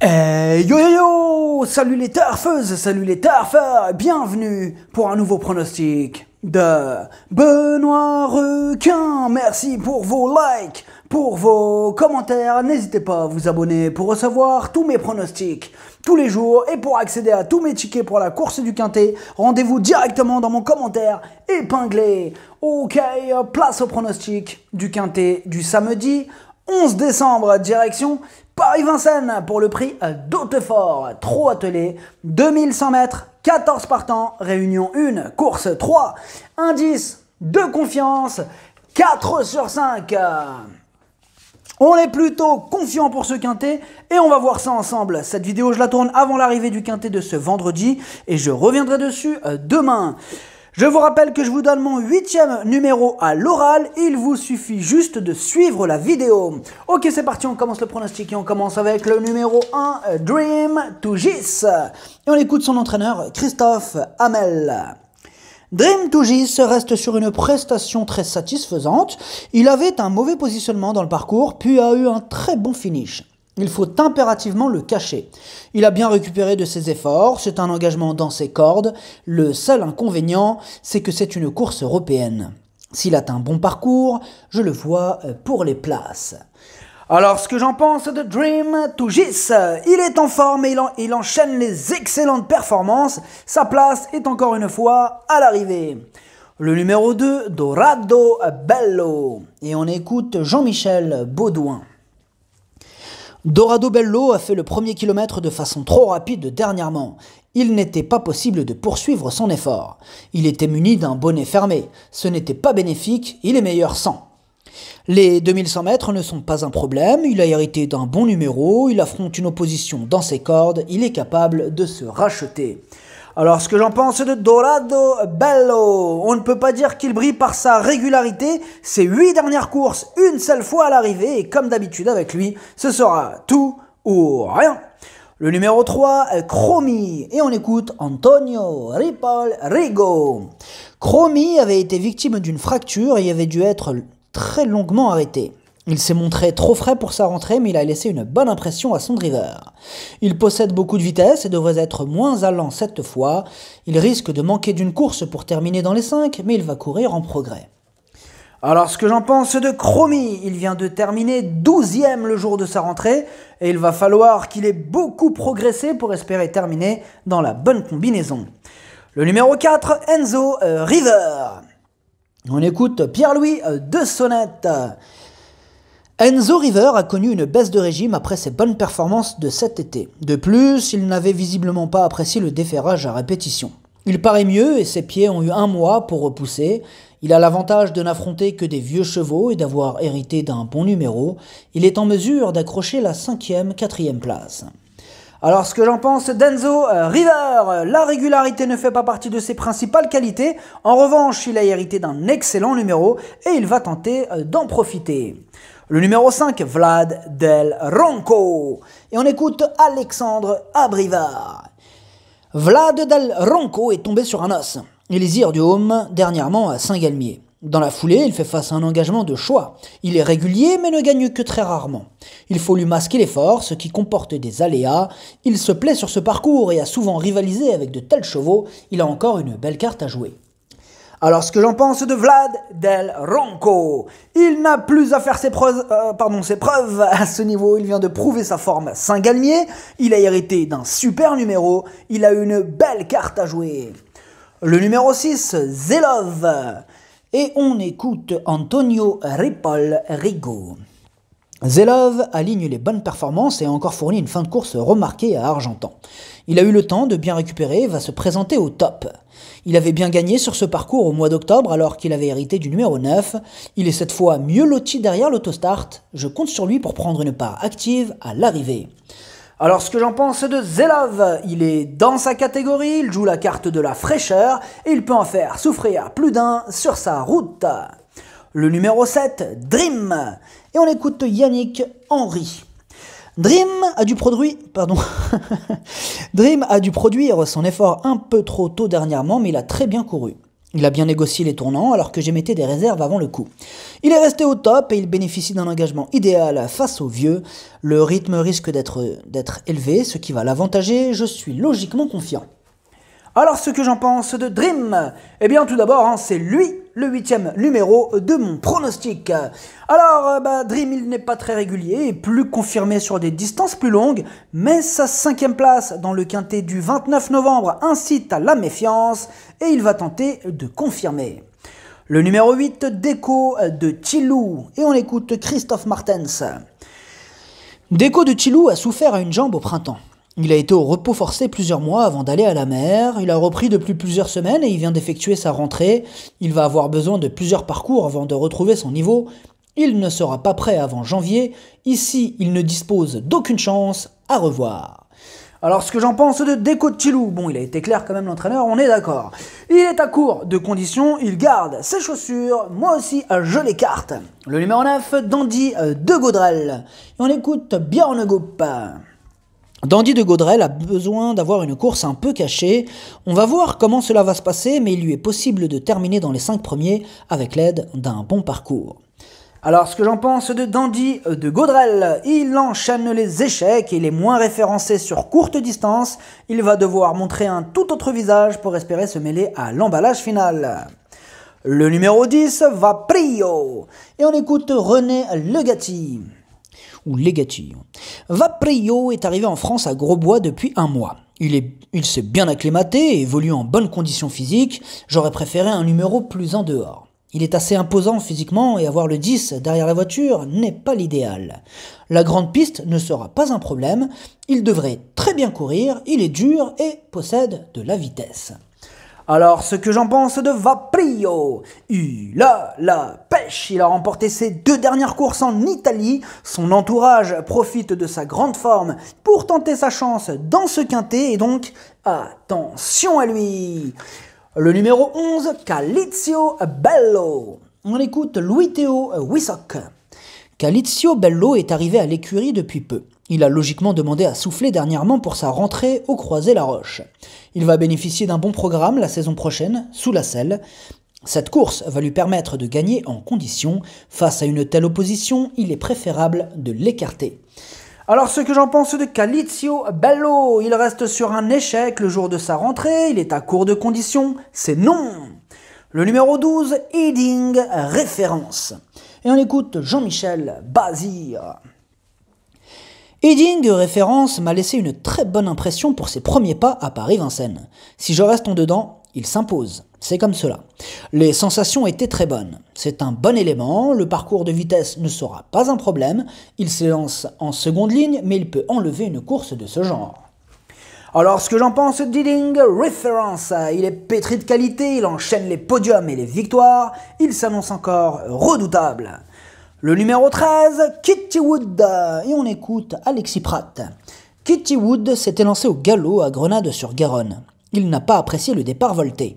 Hey, euh, yo yo yo Salut les turfeuses salut les turfeurs, Bienvenue pour un nouveau pronostic de Benoît Requin Merci pour vos likes, pour vos commentaires N'hésitez pas à vous abonner pour recevoir tous mes pronostics tous les jours et pour accéder à tous mes tickets pour la course du Quintet, rendez-vous directement dans mon commentaire épinglé Ok, place au pronostic du Quintet du samedi 11 décembre, direction Paris-Vincennes pour le prix d'Hautefort. Trop attelé, 2100 mètres, 14 partants, réunion 1, course 3, indice de confiance, 4 sur 5. On est plutôt confiant pour ce quintet et on va voir ça ensemble. Cette vidéo, je la tourne avant l'arrivée du quintet de ce vendredi et je reviendrai dessus euh, demain. Je vous rappelle que je vous donne mon huitième numéro à l'oral. Il vous suffit juste de suivre la vidéo. Ok, c'est parti, on commence le pronostic et on commence avec le numéro 1, euh, Dream to Gis. Et on écoute son entraîneur, Christophe Hamel. Dream Tougis reste sur une prestation très satisfaisante. Il avait un mauvais positionnement dans le parcours, puis a eu un très bon finish. Il faut impérativement le cacher. Il a bien récupéré de ses efforts, c'est un engagement dans ses cordes. Le seul inconvénient, c'est que c'est une course européenne. S'il atteint un bon parcours, je le vois euh, pour les places. Alors, ce que j'en pense de Dream Tougis, il est en forme et il, il enchaîne les excellentes performances. Sa place est encore une fois à l'arrivée. Le numéro 2, Dorado Bello. Et on écoute Jean-Michel Baudouin. Dorado Bello a fait le premier kilomètre de façon trop rapide dernièrement. Il n'était pas possible de poursuivre son effort. Il était muni d'un bonnet fermé. Ce n'était pas bénéfique, il est meilleur sans. Les 2100 mètres ne sont pas un problème, il a hérité d'un bon numéro, il affronte une opposition dans ses cordes, il est capable de se racheter. Alors, ce que j'en pense de Dorado Bello, on ne peut pas dire qu'il brille par sa régularité. Ses huit dernières courses, une seule fois à l'arrivée, et comme d'habitude avec lui, ce sera tout ou rien. Le numéro 3, Cromi et on écoute Antonio Ripoll Rigo. Cromi avait été victime d'une fracture et avait dû être très longuement arrêté. Il s'est montré trop frais pour sa rentrée, mais il a laissé une bonne impression à son driver. Il possède beaucoup de vitesse et devrait être moins allant cette fois. Il risque de manquer d'une course pour terminer dans les 5, mais il va courir en progrès. Alors ce que j'en pense de Chromie, il vient de terminer 12e le jour de sa rentrée et il va falloir qu'il ait beaucoup progressé pour espérer terminer dans la bonne combinaison. Le numéro 4, Enzo euh, River. On écoute Pierre-Louis euh, de Sonnette. Enzo River a connu une baisse de régime après ses bonnes performances de cet été. De plus, il n'avait visiblement pas apprécié le déferrage à répétition. Il paraît mieux et ses pieds ont eu un mois pour repousser. Il a l'avantage de n'affronter que des vieux chevaux et d'avoir hérité d'un bon numéro. Il est en mesure d'accrocher la cinquième, quatrième place. Alors ce que j'en pense d'Enzo euh, River, euh, la régularité ne fait pas partie de ses principales qualités. En revanche, il a hérité d'un excellent numéro et il va tenter euh, d'en profiter. Le numéro 5, Vlad Del Ronco. Et on écoute Alexandre Abrivard. Vlad Del Ronco est tombé sur un os. Il est home, dernièrement à Saint-Galmier. Dans la foulée, il fait face à un engagement de choix. Il est régulier mais ne gagne que très rarement. Il faut lui masquer les forces, qui comportent des aléas. Il se plaît sur ce parcours et a souvent rivalisé avec de tels chevaux. Il a encore une belle carte à jouer. Alors ce que j'en pense de Vlad Del Ronco, il n'a plus à faire ses preuves, euh, pardon, ses preuves à ce niveau, il vient de prouver sa forme Saint-Galmier, il a hérité d'un super numéro, il a une belle carte à jouer. Le numéro 6, Zelov. Et on écoute Antonio Ripoll Rigo. Zelov aligne les bonnes performances et a encore fourni une fin de course remarquée à Argentan. Il a eu le temps de bien récupérer et va se présenter au top. Il avait bien gagné sur ce parcours au mois d'octobre alors qu'il avait hérité du numéro 9. Il est cette fois mieux loti derrière l'autostart. Je compte sur lui pour prendre une part active à l'arrivée. Alors ce que j'en pense de Zelov, il est dans sa catégorie, il joue la carte de la fraîcheur et il peut en faire souffrir plus d'un sur sa route. Le numéro 7, Dream. Et on écoute Yannick Henry. Dream a dû produire, pardon, Dream a dû produire son effort un peu trop tôt dernièrement, mais il a très bien couru. Il a bien négocié les tournants alors que j'émettais des réserves avant le coup. Il est resté au top et il bénéficie d'un engagement idéal face aux vieux. Le rythme risque d'être élevé, ce qui va l'avantager, je suis logiquement confiant. Alors ce que j'en pense de Dream Eh bien tout d'abord, hein, c'est lui le huitième numéro de mon pronostic. Alors, euh, bah, Dream, il n'est pas très régulier et plus confirmé sur des distances plus longues, mais sa cinquième place dans le quintet du 29 novembre incite à la méfiance et il va tenter de confirmer. Le numéro 8, Déco euh, de Chilou, et on écoute Christophe Martens. Déco de Chilou a souffert à une jambe au printemps. Il a été au repos forcé plusieurs mois avant d'aller à la mer, il a repris depuis plusieurs semaines et il vient d'effectuer sa rentrée. Il va avoir besoin de plusieurs parcours avant de retrouver son niveau. Il ne sera pas prêt avant janvier. Ici, il ne dispose d'aucune chance. À revoir. Alors ce que j'en pense de Deco Chilou, bon il a été clair quand même l'entraîneur, on est d'accord. Il est à court de conditions, il garde ses chaussures, moi aussi euh, je l'écarte. Le numéro 9, Dandy euh, de Gaudrel. Et on écoute Bjorn pas Dandy de Gaudrel a besoin d'avoir une course un peu cachée. On va voir comment cela va se passer, mais il lui est possible de terminer dans les 5 premiers avec l'aide d'un bon parcours. Alors, ce que j'en pense de Dandy euh, de Gaudrel, il enchaîne les échecs, et les moins référencés sur courte distance, il va devoir montrer un tout autre visage pour espérer se mêler à l'emballage final. Le numéro 10 va Prio, et on écoute René Legati ou Légatillon. Vaprio est arrivé en France à Grosbois depuis un mois. Il, il s'est bien acclimaté et évolue en bonnes conditions physiques. J'aurais préféré un numéro plus en dehors. Il est assez imposant physiquement et avoir le 10 derrière la voiture n'est pas l'idéal. La grande piste ne sera pas un problème, il devrait très bien courir, il est dur et possède de la vitesse. Alors, ce que j'en pense de Vaprio Il a la pêche Il a remporté ses deux dernières courses en Italie. Son entourage profite de sa grande forme pour tenter sa chance dans ce quintet. Et donc, attention à lui Le numéro 11, Calizio Bello. On écoute Louis Théo Wissock. Calizio Bello est arrivé à l'écurie depuis peu. Il a logiquement demandé à souffler dernièrement pour sa rentrée au Croisé-la-Roche. Il va bénéficier d'un bon programme la saison prochaine, sous la selle. Cette course va lui permettre de gagner en condition. Face à une telle opposition, il est préférable de l'écarter. Alors ce que j'en pense de Calizio Bello, il reste sur un échec le jour de sa rentrée, il est à court de conditions, c'est non Le numéro 12, Heading, référence. Et on écoute Jean-Michel Bazir. Eding, référence, m'a laissé une très bonne impression pour ses premiers pas à Paris-Vincennes. Si je reste en dedans, il s'impose. C'est comme cela. Les sensations étaient très bonnes. C'est un bon élément, le parcours de vitesse ne sera pas un problème, il s'élance en seconde ligne, mais il peut enlever une course de ce genre. Alors ce que j'en pense d'Eding, référence, il est pétri de qualité, il enchaîne les podiums et les victoires, il s'annonce encore redoutable. Le numéro 13, Kitty Wood. Et on écoute Alexis Prat. Kitty Wood s'était lancé au galop à Grenade-sur-Garonne. Il n'a pas apprécié le départ volté.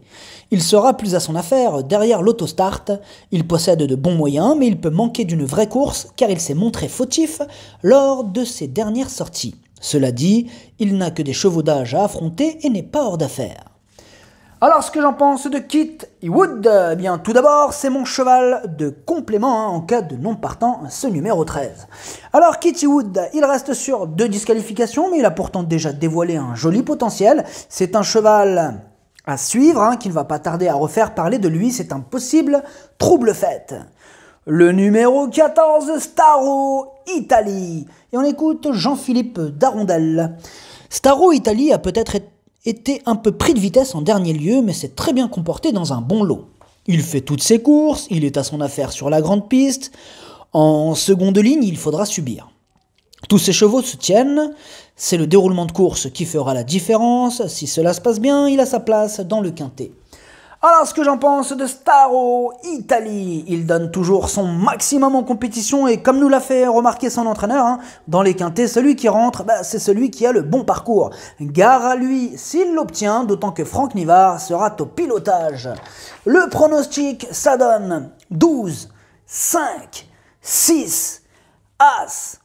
Il sera plus à son affaire derrière l'autostart. Il possède de bons moyens, mais il peut manquer d'une vraie course car il s'est montré fautif lors de ses dernières sorties. Cela dit, il n'a que des chevaux d'âge à affronter et n'est pas hors d'affaire. Alors, ce que j'en pense de Kit Wood, eh bien, tout d'abord, c'est mon cheval de complément hein, en cas de non partant, ce numéro 13. Alors, Kit Wood, il reste sur deux disqualifications, mais il a pourtant déjà dévoilé un joli potentiel. C'est un cheval à suivre, hein, qui ne va pas tarder à refaire parler de lui, c'est un possible trouble fête. Le numéro 14, Staro Italie. Et on écoute Jean-Philippe Darondel. Staro Italie a peut-être été était un peu pris de vitesse en dernier lieu, mais s'est très bien comporté dans un bon lot. Il fait toutes ses courses, il est à son affaire sur la grande piste, en seconde ligne il faudra subir. Tous ses chevaux se tiennent, c'est le déroulement de course qui fera la différence, si cela se passe bien, il a sa place dans le quintet. Alors, ce que j'en pense de Staro Italie, il donne toujours son maximum en compétition et comme nous l'a fait remarquer son entraîneur, hein, dans les quintés, celui qui rentre, bah, c'est celui qui a le bon parcours. Gare à lui s'il l'obtient, d'autant que Franck Nivard sera au pilotage. Le pronostic, ça donne 12, 5, 6, As,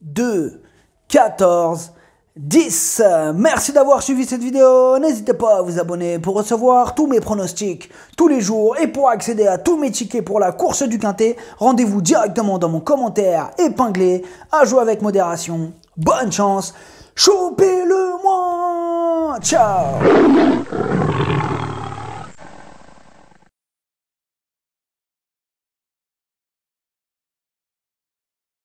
2, 14, 10. Merci d'avoir suivi cette vidéo. N'hésitez pas à vous abonner pour recevoir tous mes pronostics tous les jours et pour accéder à tous mes tickets pour la course du Quintet, rendez-vous directement dans mon commentaire épinglé. À jouer avec modération. Bonne chance. Chopez-le moi. Ciao.